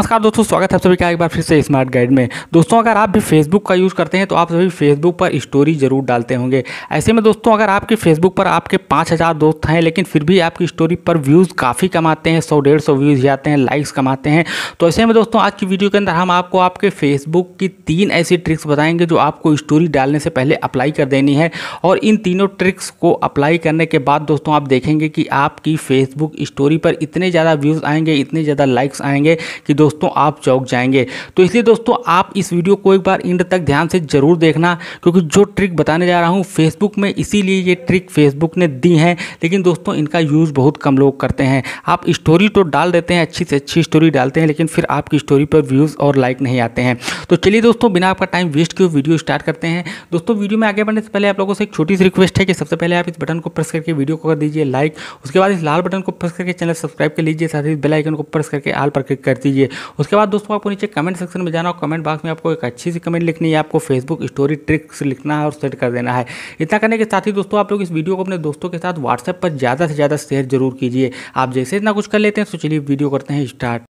नमस्कार दोस्तों स्वागत है आप सभी का एक बार फिर से स्मार्ट गाइड में दोस्तों अगर आप भी फेसबुक का यूज़ करते हैं तो आप सभी फेसबुक पर स्टोरी ज़रूर डालते होंगे ऐसे में दोस्तों अगर आपके फेसबुक पर आपके पाँच हज़ार दोस्त हैं लेकिन फिर भी आपकी स्टोरी पर व्यूज़ काफ़ी कमाते हैं सौ डेढ़ सौ व्यूज़ जाते हैं लाइक्स कमाते हैं तो ऐसे में दोस्तों आज की वीडियो के अंदर हम आपको आपके फेसबुक की तीन ऐसी ट्रिक्स बताएंगे जो आपको स्टोरी डालने से पहले अप्लाई कर देनी है और इन तीनों ट्रिक्स को अप्लाई करने के बाद दोस्तों आप देखेंगे कि आपकी फेसबुक स्टोरी पर इतने ज़्यादा व्यूज़ आएंगे इतने ज़्यादा लाइक्स आएंगे कि दोस्तों आप चौक जाएंगे तो इसलिए दोस्तों आप इस वीडियो को एक बार इंड तक ध्यान से ज़रूर देखना क्योंकि जो ट्रिक बताने जा रहा हूँ फेसबुक में इसीलिए ये ट्रिक फेसबुक ने दी है लेकिन दोस्तों इनका यूज़ बहुत कम लोग करते हैं आप स्टोरी तो डाल देते हैं अच्छी से अच्छी स्टोरी डालते हैं लेकिन फिर आपकी स्टोरी पर व्यूज़ और लाइक नहीं आते हैं तो चलिए दोस्तों बिना आपका टाइम वेस्ट किए वीडियो स्टार्ट करते हैं दोस्तों वीडियो में आगे बढ़ने से पहले आप लोगों से एक छोटी सी रिक्वेस्ट है कि सबसे पहले आप इस बटन को प्रेस करके वीडियो को कर दीजिए लाइक उसके बाद इस लाल बटन को प्रेस करके चैनल सब्सक्राइब कर लीजिए साथ ही बेल आइकन को प्रेस करके आल पर क्लिक कर दीजिए उसके बाद दोस्तों आपको नीचे कमेंट सेक्शन में जाना और कमेंट बॉक्स में आपको एक अच्छी सी कमेंट लिखनी है आपको फेसबुक स्टोरी ट्रिक्स लिखना है और सेट कर देना है इतना करने के साथ ही दोस्तों आप लोग इस वीडियो को अपने दोस्तों के साथ व्हाट्सएप पर ज़्यादा से ज़्यादा शेयर जरूर कीजिए आप जैसे इतना कुछ कर लेते हैं तो चलिए वीडियो करते हैं स्टार्ट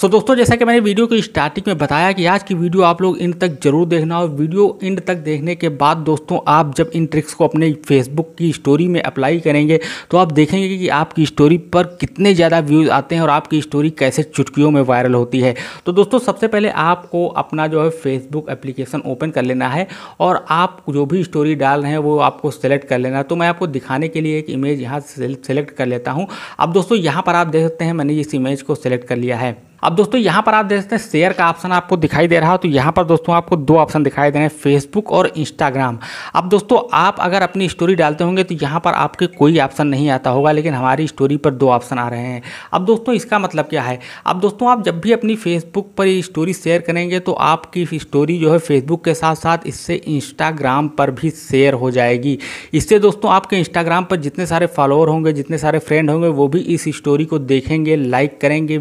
सो so, दोस्तों जैसा कि मैंने वीडियो की स्टार्टिंग में बताया कि आज की वीडियो आप लोग इंड तक जरूर देखना और वीडियो इंड तक देखने के बाद दोस्तों आप जब इन ट्रिक्स को अपने फेसबुक की स्टोरी में अप्लाई करेंगे तो आप देखेंगे कि आपकी स्टोरी पर कितने ज़्यादा व्यूज़ आते हैं और आपकी स्टोरी कैसे चुटकियों में वायरल होती है तो दोस्तों सबसे पहले आपको अपना जो है फेसबुक एप्लीकेशन ओपन कर लेना है और आप जो भी स्टोरी डाल रहे हैं वो आपको सेलेक्ट कर लेना है तो मैं आपको दिखाने के लिए एक इमेज यहाँ सेलेक्ट कर लेता हूँ अब दोस्तों यहाँ पर आप देख सकते हैं मैंने इस इमेज को सेलेक्ट कर लिया है अब दोस्तों यहाँ पर आप देख सकते हैं शेयर का ऑप्शन आपको दिखाई दे रहा है तो यहाँ पर दोस्तों आपको दो ऑप्शन दिखाई दे रहे हैं फेसबुक और इंस्टाग्राम अब दोस्तों आप अगर अपनी स्टोरी डालते होंगे तो यहाँ पर आपके कोई ऑप्शन नहीं आता होगा लेकिन हमारी स्टोरी पर दो ऑप्शन आ रहे हैं अब दोस्तों इसका मतलब क्या है अब दोस्तों आप जब भी अपनी फेसबुक पर स्टोरी शेयर करेंगे तो आपकी स्टोरी जो है फेसबुक के साथ साथ इससे इंस्टाग्राम पर भी शेयर हो जाएगी इससे दोस्तों आपके इंस्टाग्राम पर जितने सारे फॉलोअर होंगे जितने सारे फ्रेंड होंगे वो भी इस स्टोरी को देखेंगे लाइक करेंगे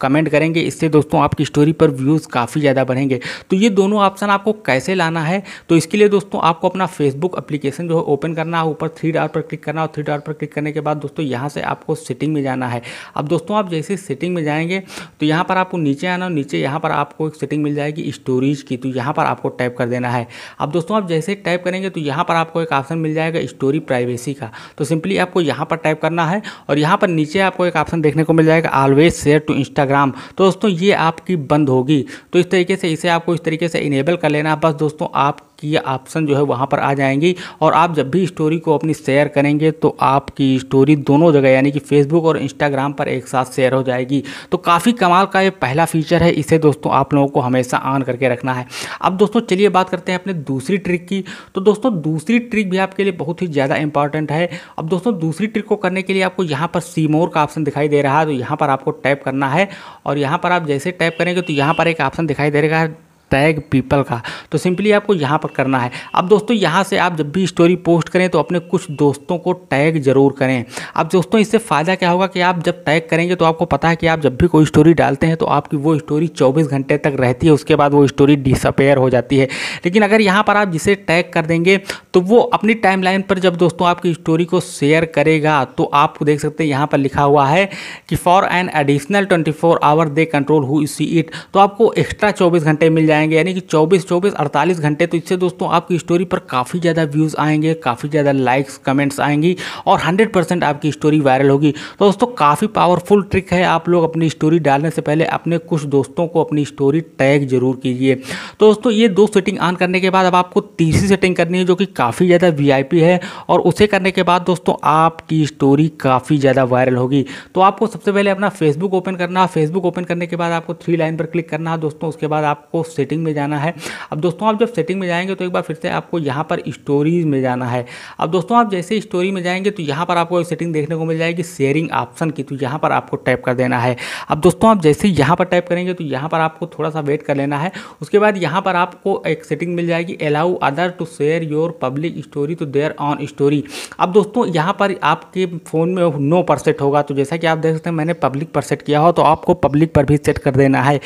कमेंट करेंगे करेंगे इससे दोस्तों आपकी स्टोरी पर व्यूज़ काफ़ी ज़्यादा बढ़ेंगे तो ये दोनों ऑप्शन आपको कैसे लाना है तो इसके लिए दोस्तों आपको अपना फेसबुक अप्लीकेशन जो है ओपन करना है ऊपर थ्री डॉट पर क्लिक करना और थ्री डॉट पर क्लिक करने के बाद दोस्तों यहाँ से आपको सेटिंग में जाना है अब दोस्तों आप जैसे सेटिंग में जाएंगे तो यहाँ पर आपको नीचे आना और नीचे यहाँ पर आपको एक सेटिंग मिल जाएगी स्टोरेज की तो यहाँ पर आपको टाइप कर देना है अब दोस्तों आप जैसे टाइप करेंगे तो यहाँ पर आपको एक ऑप्शन मिल जाएगा स्टोरी प्राइवेसी का तो सिंपली आपको यहाँ पर टाइप करना है और यहाँ पर नीचे आपको एक ऑप्शन देखने को मिल जाएगा ऑलवेज शेयर टू इंस्टाग्राम तो दोस्तों ये आपकी बंद होगी तो इस तरीके से इसे आपको इस तरीके से इनेबल कर लेना बस दोस्तों आप की ऑप्शन जो है वहाँ पर आ जाएंगी और आप जब भी स्टोरी को अपनी शेयर करेंगे तो आपकी स्टोरी दोनों जगह यानी कि फेसबुक और इंस्टाग्राम पर एक साथ शेयर हो जाएगी तो काफ़ी कमाल का ये पहला फीचर है इसे दोस्तों आप लोगों को हमेशा ऑन करके रखना है अब दोस्तों चलिए बात करते हैं अपने दूसरी ट्रिक की तो दोस्तों दूसरी ट्रिक भी आपके लिए बहुत ही ज़्यादा इंपॉर्टेंट है अब दोस्तों दूसरी ट्रिक को करने के लिए आपको यहाँ पर सीमोर का ऑप्शन दिखाई दे रहा है तो यहाँ पर आपको टैप करना है और यहाँ पर आप जैसे टैप करेंगे तो यहाँ पर एक ऑप्शन दिखाई दे रहा है टैग पीपल का तो सिंपली आपको यहाँ पर करना है अब दोस्तों यहाँ से आप जब भी स्टोरी पोस्ट करें तो अपने कुछ दोस्तों को टैग जरूर करें अब दोस्तों इससे फ़ायदा क्या होगा कि आप जब टैग करेंगे तो आपको पता है कि आप जब भी कोई स्टोरी डालते हैं तो आपकी वो स्टोरी चौबीस घंटे तक रहती है उसके बाद वो स्टोरी डिसअपेयर हो जाती है लेकिन अगर यहाँ पर आप जिसे टैग कर देंगे तो वो अपनी टाइमलाइन पर जब दोस्तों आपकी स्टोरी को शेयर करेगा तो आप देख सकते हैं यहाँ पर लिखा हुआ है कि for an additional twenty four hour they control who see it तो आपको एक्स्ट्रा चौबीस घंटे मिल जाए जाएंगे यानी कि 24 24 48 घंटे तो इससे दोस्तों आपकी स्टोरी पर काफ़ी ज़्यादा व्यूज़ आएंगे काफ़ी ज़्यादा लाइक्स कमेंट्स आएंगी और 100 परसेंट आपकी स्टोरी वायरल होगी तो दोस्तों काफ़ी पावरफुल ट्रिक है आप लोग अपनी स्टोरी डालने से पहले अपने कुछ दोस्तों को अपनी स्टोरी टैग जरूर कीजिए तो दोस्तों ये दो सेटिंग ऑन करने के बाद अब आपको तीसरी सेटिंग करनी है जो कि काफ़ी ज़्यादा वी है और उसे करने के बाद दोस्तों आपकी स्टोरी काफ़ी ज़्यादा वायरल होगी तो आपको सबसे पहले अपना फेसबुक ओपन करना फेसबुक ओपन करने के बाद आपको थ्री लाइन पर क्लिक करना दोस्तों उसके बाद आपको सेटिंग सेटिंग में जाना है अब दोस्तों आप जब सेटिंग में जाएंगे तो एक बार फिर से आपको यहाँ पर स्टोरीज में जाना है अब दोस्तों आप जैसे स्टोरी में जाएंगे तो यहाँ पर आपको सेटिंग देखने को मिल जाएगी शेयरिंग ऑप्शन की तो यहाँ पर आपको टाइप कर देना है अब दोस्तों आप जैसे ही यहाँ पर टाइप करेंगे तो यहाँ पर आपको थोड़ा सा वेट कर लेना है उसके बाद यहाँ पर आपको एक सेटिंग मिल जाएगी allow other to share your public story to their own story अब दोस्तों यहाँ पर आपके फ़ोन में नो पर सेट होगा तो जैसा कि आप देख सकते हैं मैंने पब्लिक पर सेट किया हो तो आपको पब्लिक पर भी सेट कर देना है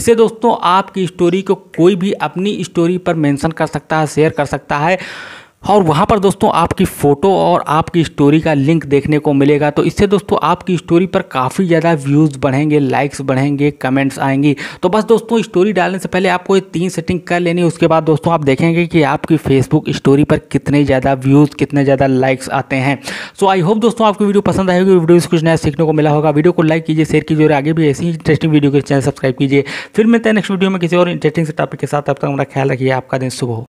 इससे दोस्तों आपकी स्टोरी को कोई भी अपनी स्टोरी पर मेंशन कर सकता है शेयर कर सकता है और वहाँ पर दोस्तों आपकी फ़ोटो और आपकी स्टोरी का लिंक देखने को मिलेगा तो इससे दोस्तों आपकी स्टोरी पर काफ़ी ज़्यादा व्यूज़ बढ़ेंगे लाइक्स बढ़ेंगे कमेंट्स आएंगी तो बस दोस्तों स्टोरी डालने से पहले आपको ये तीन सेटिंग कर लेनी उसके बाद दोस्तों आप देखेंगे कि आपकी फेसबुक स्टोरी पर कितने ज़्यादा व्यूज़ कितने ज़्यादा लाइक्स आते हैं सो आई होप दोस्तों आपकी वीडियो पसंद आएगी वीडियो से कुछ नया सीखने को मिला होगा वीडियो को लाइक कीजिए शेयर कीजिए और आगे भी ऐसी इंटरेस्टिंग वीडियो के चैनल सब्सक्राइब कीजिए फिर मिलते हैं नेक्स्ट वीडियो में किसी और इंटरेस्टिंग से टॉपिक के साथ अब तक हमारा ख्याल रखिए आपका दिन सुबह हो